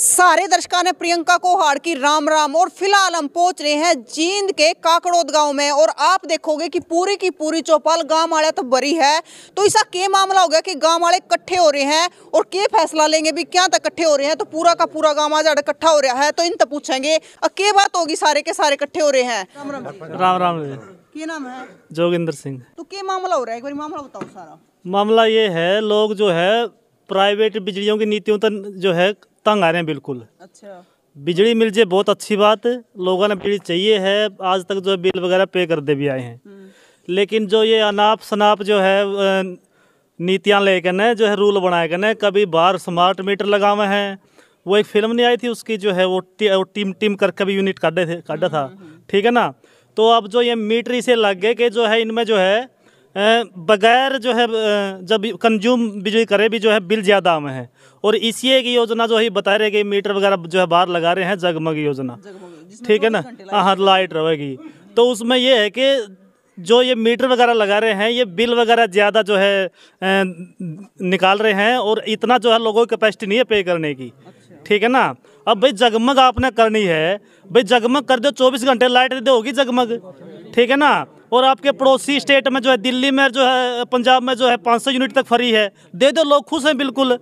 सारे दर्शकों ने प्रियंका को हार की राम राम और फिलहाल हम पहुंच रहे हैं जींद के काकड़ोद गांव में और आप देखोगे कि पूरी की पूरी चौपाल गांव वाले तो भरी है तो ऐसा के मामला हो गया कि गांव वाले इकट्ठे हो रहे हैं और के फैसला लेंगे भी क्या तक इकट्ठे हो रहे हैं तो पूरा का पूरा गाँव आज इकट्ठा हो रहा है तो इन तक पूछेंगे और के बात होगी सारे के सारे इकट्ठे हो रहे हैं राम राम राम राम के नाम है जोगिंदर सिंह तो के मामला हो रहा है एक बार मामला बताओ सारा मामला ये है लोग जो है प्राइवेट बिजलियों की नीतियों तक जो है तंग आ रहे हैं बिल्कुल अच्छा बिजली मिल जाए बहुत अच्छी बात लोगों ने बिजली चाहिए है आज तक जो बिल वगैरह पे कर दे भी आए हैं हम्म। लेकिन जो ये अनाप शनाप जो है नीतियाँ ले कर जो है रूल बनाए कर कभी बाहर स्मार्ट मीटर लगा हुए हैं वो एक फिल्म नहीं आई थी उसकी जो है वो, टी, टीम टीम करके भी यूनिट काटे थे काटा था हम्म, हम्म, ठीक है ना तो अब जो ये मीटर इसे लग गए कि जो है इनमें जो है बगैर जो है जब कंज्यूम बिजली करे भी जो है बिल ज़्यादा में है और इसी की योजना जो है बता रहे कि मीटर वगैरह जो है बाहर लगा रहे हैं जगमग योजना ठीक है ना हाँ, हाँ लाइट रहेगी तो उसमें यह है कि जो ये मीटर वगैरह लगा रहे हैं ये बिल वगैरह ज़्यादा जो है निकाल रहे हैं और इतना जो है लोगों की कैपेसिटी नहीं है पे करने की अच्छा। ठीक है ना अब भाई जगमग आपने करनी है भाई जगमग कर दो चौबीस घंटे लाइट दे होगी जगमग ठीक है ना और आपके पड़ोसी स्टेट में जो है दिल्ली में जो है पंजाब में जो है 500 यूनिट तक फ्री है दे दो लोग खुश हैं बिल्कुल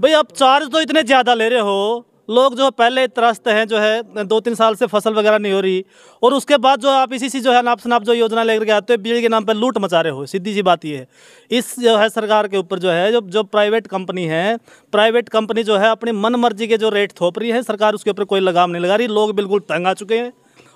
भाई आप चार्ज तो इतने ज़्यादा ले रहे हो लोग जो पहले त्रस्त हैं जो है दो तीन साल से फसल वगैरह नहीं हो रही और उसके बाद जो आप इसी सी जो है नाप शनाप जो योजना लेकर के आते हो बिजली के नाम पर लूट मचा रहे हो सीधी सी बात ये है इस जो है सरकार के ऊपर जो है जो जो प्राइवेट कंपनी है प्राइवेट कंपनी जो है अपनी मन मर्जी के जो रेट थोप रही है सरकार उसके ऊपर कोई लगाम नहीं लगा रही लोग बिल्कुल तंग आ चुके हैं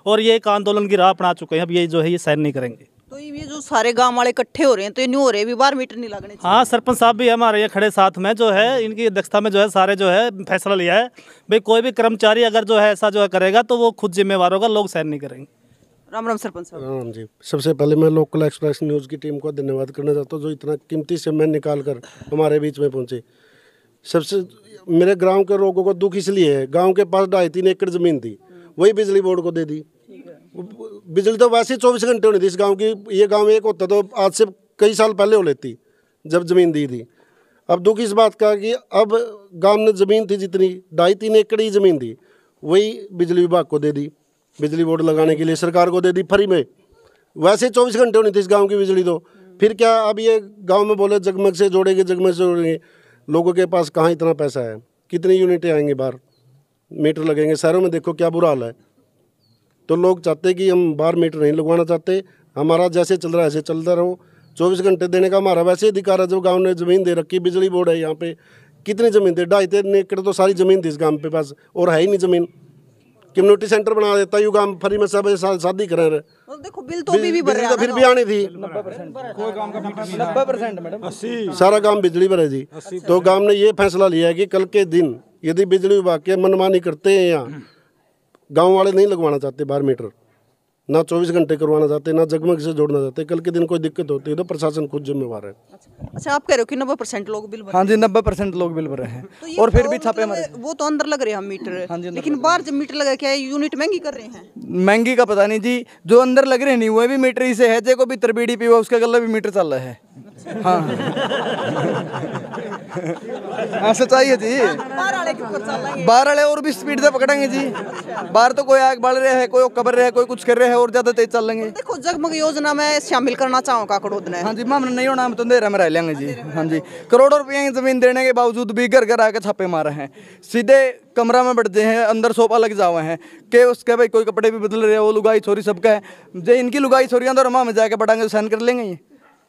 और ये एक आंदोलन की राह अपना चुके हैं अब ये जो है ये सहन नहीं करेंगे तो ये जो सारे गांव वाले इकट्ठे हो रहे हैं तो न्यू हो रहे हैं बार मीटर नहीं लगने हाँ सरपंच साहब भी हमारे यहाँ खड़े साथ में जो है इनकी अध्यक्षता में जो है सारे जो है फैसला लिया है भाई कोई भी कर्मचारी अगर जो है ऐसा जो है करेगा तो वो खुद जिम्मेवार होगा लोग सहन नहीं करेंगे राम राम सरपंच साहब राम जी सबसे पहले मैं लोकल एक्सप्रेस न्यूज़ की टीम को धन्यवाद करना चाहता हूँ जो इतना कीमती समय निकाल कर हमारे बीच में पहुँचे सबसे मेरे गांव के लोगों को दुख इसलिए है गांव के पास ढाई तीन एकड़ ज़मीन थी वही बिजली बोर्ड को दे दी बिजली तो वैसे ही चौबीस घंटे होनी थी इस गाँव की ये गाँव एक होता तो आज से कई साल पहले हो लेती जब ज़मीन दी थी अब दुख इस बात का कि अब गांव ने ज़मीन थी जितनी ढाई तीन एकड़ ही ज़मीन दी वही बिजली विभाग को दे दी बिजली बोर्ड लगाने के लिए सरकार को दे दी फ्री में वैसे चौबीस घंटे होनी थी इस गाँव की बिजली तो फिर क्या अब ये गाँव में बोले जगमग से जोड़ेंगे जगमग से जोड़ेंगे लोगों के पास कहाँ इतना पैसा है कितनी यूनिटें आएंगे बाहर मीटर लगेंगे शहरों में देखो क्या बुरा हाल है तो लोग चाहते कि हम बाहर मीटर नहीं लगवाना चाहते हमारा जैसे चल रहा है ऐसे चलता रहो चौबीस घंटे देने का हमारा वैसे अधिकार है जो गाँव ने ज़मीन दे रखी बिजली बोर्ड है यहाँ पे कितनी ज़मीन दे ढाई तीन एकड़ तो सारी ज़मीन थी इस गाँव पे पास और है ही नहीं ज़मीन कम्युनिटी सेंटर बना देता यू गांव फ्री में सब शादी कर रहे देखो बिल तो भी, भी तो फिर भी आनी थी मैडम सारा काम बिजली भर है जी तो गांव ने ये फैसला लिया है कि कल के दिन यदि बिजली विभाग के मनमानी करते हैं यहाँ हम्म। गांव वाले नहीं लगवाना चाहते बारह मीटर ना 24 घंटे करवाना चाहते ना जगमग से जोड़ना चाहते कल के दिन कोई दिक्कत होती है तो प्रशासन खुद जिम्मेवार है अच्छा, अच्छा आप कह रहे हो कि नब्बे परसेंट लोग बिल हाँ जी नब्बे परसेंट लोग बिल भर रहे हैं तो और फिर तो भी छापे मतलब मारे वो तो अंदर लग रहे हैं मीटर हाँ जी लेकिन बाहर जब मीटर लगा क्या यूनिट महंगी कर रहे हैं महंगी का पता नहीं जी जो अंदर लग रहे नहीं वो भी मीटर ही से है जे को भी तरबीड़ी पी हुआ उसके गले भी मीटर चल रहा है हाँ हाँ सच्चाई है जी बार वाले और भी स्पीड से पकड़ेंगे जी बार तो कोई आग बढ़ रहे है कोई कबर रहे है कोई कुछ कर रहे हैं और ज्यादा तेज चल लेंगे देखो जगमग योजना में शामिल करना चाहूंगा काकड़ोद ने हाँ जी माम नहीं होना हम तो अंधेरा में रह लेंगे जी हाँ जी करोड़ों रुपये की जमीन देने के बावजूद भी घर घर आकर छापे मारे हैं सीधे कमरा में बैठते हैं अंदर सोफा लग जावा है के उसके भाई कोई कपड़े भी बदल रहे हैं वो लुगाई छोरी सबका है जे इनकी लुगाई छोरियाँ तो हम जाके पटांगे तो सहन कर लेंगे ये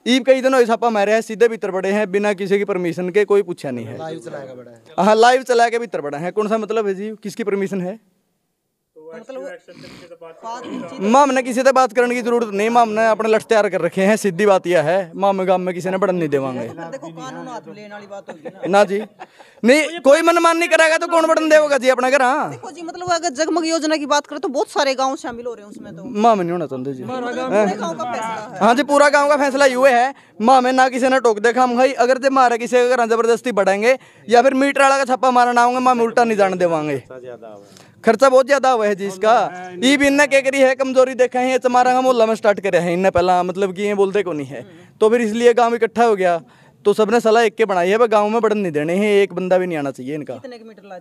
ईब कई दिनों छापा मारे हैं सीधे भीतर बड़े हैं बिना किसी की परमिशन के कोई पूछा नहीं है लाइव हाँ लाइव चला के भीतर बड़ा है कौन सा मतलब है जी किसकी परमिशन है मतलब तो माम ने किसी से बात करने की जरूरत नहीं माम ने अपने लट तैयार कर रखे हैं सीधी बात यह है माम गांव में किसी ने बढ़न नहीं देवांगे ना जी नहीं तो कोई मनमान नहीं कराएगा तो कौन बढ़न देगा जी अपना घर हाँ जी मतलब अगर जगमग योजना की बात करें तो बहुत सारे गाँव शामिल हो रहे हैं उसमें तो माम नहीं होना चाहते जी हाँ जी पूरा गाँव का फैसला ये है माम ना किसी ने टोक देखा हम भाई अगर जब मारे किसी घर जबरदस्ती बढ़ेंगे या फिर मीटर वाला का छप्पा मारना होंगे माम उल्टा नहीं जाने देवांगे खर्चा बहुत ज़्यादा हुआ है जी इसका ये भी इन्हें क्या करी है कमजोरी देखा है चमारा हम मोहल्ला में स्टार्ट करे है इन्हें पहला मतलब कि ये बोलते को नहीं है तो फिर इसलिए गाँव इकट्ठा हो गया तो सबने सलाह एक के बनाई है पर गांव में बटन नहीं देने हैं एक बंदा भी नहीं आना चाहिए इनका कितने मीटर ला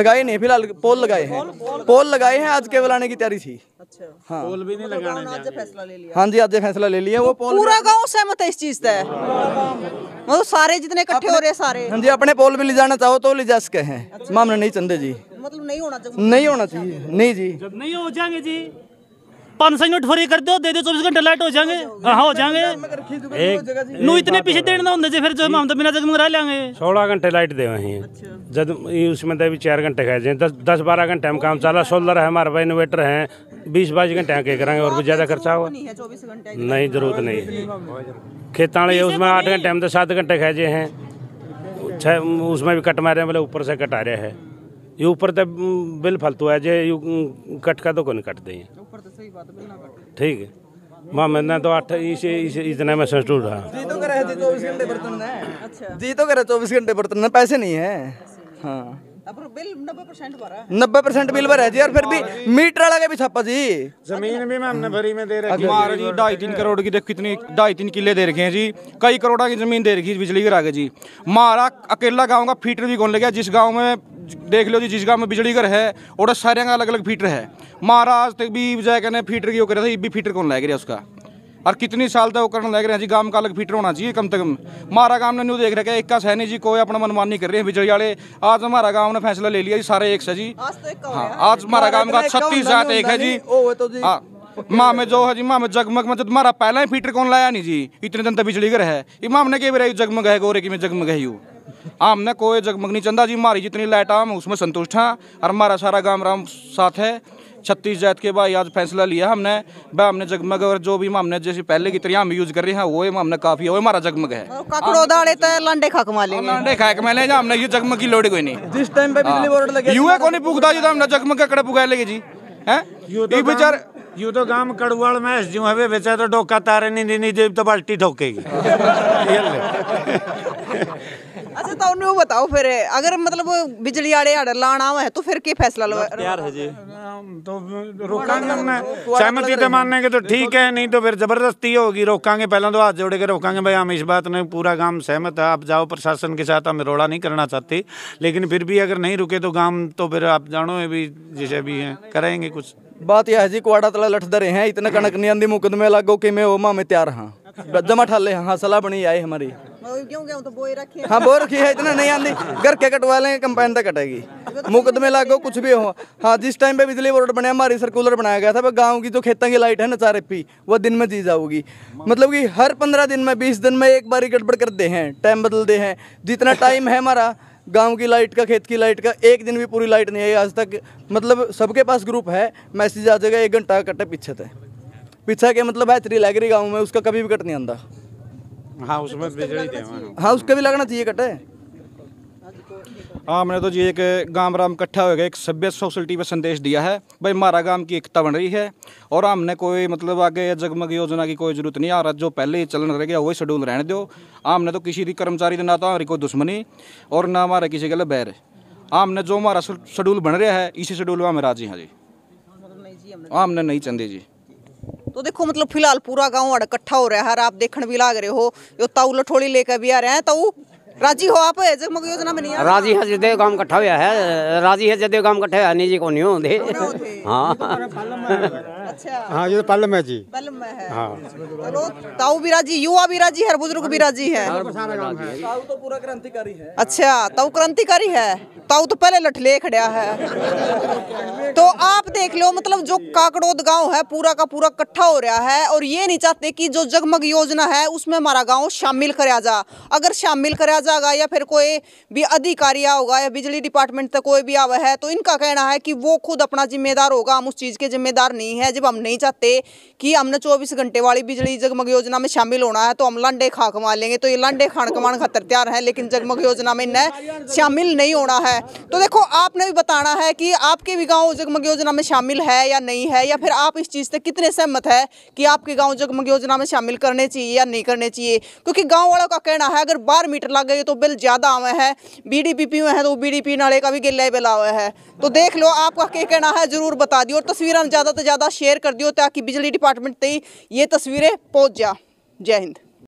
लगाए नहीं फिलहाल पोल लगाए हैं पोल लगाए हैं आज केवल आने की तैयारी थी अच्छा हाँ पोल भी नहीं मतलब लगाना हाँ जी आज फैसला ले लिया वो पोल पूरा गाँव सहमत है इस चीज का मतलब सारे जितने इकट्ठे हो रहे सारे हाँ जी अपने पोल भी ले जाना चाहो तो ले जा सके हैं अच्छा। मामला नहीं चंदे जी मतलब नहीं होना चाहिए नहीं होना चाहिए नहीं जी जब नहीं हो जाएंगे जी पाँच सौ यूनिट फ्री कर दो दे दो चौबीस घंटे लाइट हो जाएंगे हाँ हो जाएंगे नू इतने पीछे देने होंगे जी फिर जो हम तो बिना जगमग लेंगे सोलह घंटे लाइट दे वहीं अच्छा। जब उसमें तो अभी चार घंटे खाए जाए दस दस बारह घंटे हम काम चला सोलर है हमारे भाई इन्वेटर हैं बीस बाईस घंटे के करेंगे और भी ज़्यादा खर्चा होगा नहीं जरूरत नहीं खेताड़े उसमें आठ घंटे हम तो सात घंटे खाए हैं छः उसमें भी कट मारे हैं बोले ऊपर से कट आ रहे हैं ये ऊपर तो बिल फालतू है जे यू कट का तो कौन कट दे ठीक है वहाँ मैंने तो आठ इसे इसे इतने में संतुष्ट रहा जी तो करे चौबीस घंटे बर्तन है अच्छा। जी तो करे चौबीस घंटे बर्तन है पैसे नहीं है हाँ नब्बे परसेंट बिल भरा जी यार फिर भी मीटर वाला भी छापा जी जमीन भी मैम ने भरी में दे रखी है जी ढाई तीन करोड़ की देख कितनी ढाई तीन किले दे रखे हैं जी कई करोड़ की जमीन दे रखी है बिजली घर आगे जी मारा अकेला गाँव का फीटर भी कौन गया जिस गाँव में देख लो जी जिस गाँव में बिजली घर है और सारे का अलग अलग फीटर है महाराज तक भी जाए कहने फीटर की वो कर रहा था ये भी फीटर कौन लाएगा उसका और कितनी साल तक वो करने लग रहे हैं जी गांव का अलग फीटर होना चाहिए कम से कम हमारा गांव ने न्यू देख रखा है एक का सहनी जी को अपना मनमानी कर रहे हैं बिजली वाले आज हमारा गांव ने फैसला ले लिया जी सारे एक से जी तो हाँ आज हमारा गांव का तो छत्तीस जात एक है जी तो हाँ माँ में जो है जी माँ में जगमग में तुम्हारा पहला ही फीटर कौन लाया नहीं जी इतने दिन तक बिजली घर है इमाम ने कह रही जगमग है गोरे की मैं जगमग है यू हमने कोई जगमग नहीं चंदा जी मारी जितनी लाइट आम उसमें संतुष्ट हैं और हमारा सारा गांव राम साथ है छत्तीस जात के भाई आज फैसला लिया हमने भाई हमने जगमग और जो भी हमने जैसे पहले की तरह हम यूज कर रहे हैं वो हमने काफी है हमने जगमग है तो लांडे खाक माले लांडे खाक माले हमने ये जगमग की लोड़ी कोई नहीं जिस टाइम पे बिजली हाँ। बोर्ड लगे यूए को नहीं पुगता जी हमने जगमग का कड़ा पुगा लेगी जी है यू तो, तो गांव कड़वाड़ में जो है बेचारे तो ढोका तारे नहीं देनी जेब तो बाल्टी ठोकेगी अपने वो बताओ फिर अगर मतलब बिजली आड़े आड़े लाना है तो फिर के फैसला लो यार है जी तो रोकांगे सहमति तो मानने के तो ठीक है नहीं तो फिर जबरदस्ती होगी रोकांगे पहले तो हाथ जोड़ के रोकांगे भाई हम इस बात में पूरा गांव सहमत है आप जाओ प्रशासन के साथ हम रोड़ा नहीं करना चाहते लेकिन फिर भी अगर नहीं रुके तो गांव तो फिर आप जानो ये भी जिसे भी हैं करेंगे कुछ बात यह है जी कुआड़ा तला लठ रहे हैं इतना कनक नहीं आंदी मुकदमे लागो कि मैं ओमा में तैयार हाँ जमा ठाले हाँ सलाह बनी आई हमारी तो हाँ बो रखी है इतना नहीं आंदी घर के कटवा लेंगे कंपाइन तक तो कटेगी मुकदमे लागो कुछ भी हो हाँ जिस टाइम पे बिजली बोर्ड बनाया हमारी सर्कुलर बनाया गया था गाँव की जो खेतों की लाइट है ना चार पी वो दिन में जी जाओगी मतलब कि हर पंद्रह दिन में बीस दिन में एक बारी गड़बड़ करते हैं टाइम बदलते हैं जितना टाइम है हमारा गांव की लाइट का खेत की लाइट का एक दिन भी पूरी लाइट नहीं आई आज तक मतलब सबके पास ग्रुप है मैसेज आ जाएगा एक घंटा कटे पीछे थे पीछे के मतलब है त्रिलैगरी गाँव में उसका कभी भी कट नहीं आंदा हाँ उसमें बिजली हाँ उसका भी लगना चाहिए कटे हाँ मैंने तो जी एक गांव राम इकट्ठा हो गया एक सभ्य सोसाइटी में संदेश दिया है भाई हमारा गांव की एकता बन रही है और हमने कोई मतलब आगे जगमग योजना की कोई जरूरत नहीं आ रहा जो पहले ही चलन रह गया वही शेड्यूल रहने दो हमने तो किसी भी कर्मचारी ना तो हमारी कोई दुश्मनी और ना हमारे किसी के लिए बैर हमने जो हमारा शेड्यूल बन रहा है इसी शेड्यूल में हमें राजी हाँ जी हमने नहीं चंदे जी तो देखो मतलब फिलहाल पूरा गांव अड़ इकट्ठा हो रहा है आप देखने भी लाग रहे हो यो ताऊ लठोली लेकर भी आ रहे हैं ताऊ राजी हो आप जगमग योजना में नहीं राजी है जदे गांव इकट्ठा हुआ है राजी है जदे गांव इकट्ठा हुआ नहीं को नहीं होंगे हाँ तो अच्छा हाँ ये तो पालम है जी पालम है हाँ चलो ताऊ भी राजी युवा भी राजी हर बुजुर्ग भी राजी तो है ताऊ तो पूरा क्रांतिकारी है अच्छा ताऊ क्रांतिकारी है ताऊ तो पहले लठले खड़ा है तो आप देख लो मतलब जो काकड़ोद गांव है पूरा का पूरा इकट्ठा हो रहा है और ये नहीं चाहते कि जो जगमग योजना है उसमें हमारा गांव शामिल कराया जा अगर शामिल कराया जाएगा या फिर कोई भी अधिकारी होगा या बिजली डिपार्टमेंट तक कोई भी आवा है तो इनका कहना है कि वो खुद अपना जिम्मेदार होगा हम उस चीज़ के जिम्मेदार नहीं है जब हम नहीं चाहते कि हमने चौबीस घंटे वाली बिजली जगमग योजना में शामिल होना है तो हम लांडे खा कमा लेंगे तो ये लांडे खान कमान खातर तैयार है लेकिन जगमग योजना में इन्हें शामिल नहीं होना है तो देखो आपने भी बताना है कि आपके भी गाँव जगमग योजना में शामिल है या नहीं है या फिर आप इस चीज़ से कितने सहमत है कि आपके गाँव जगमग योजना में शामिल करने चाहिए या नहीं करने चाहिए क्योंकि गाँव वालों का कहना है अगर बारह मीटर लग गए तो बिल ज़्यादा आवे है बी डी पी पी है तो बी डी पी नाले का भी गिले बिल आवे है तो देख लो आपका क्या कहना है जरूर बता दियो और तस्वीर ज़्यादा से ज़्यादा शेयर कर दियो ताकि बिजली डिपार्टमेंट तक ये तस्वीरें पहुँच जा जय हिंद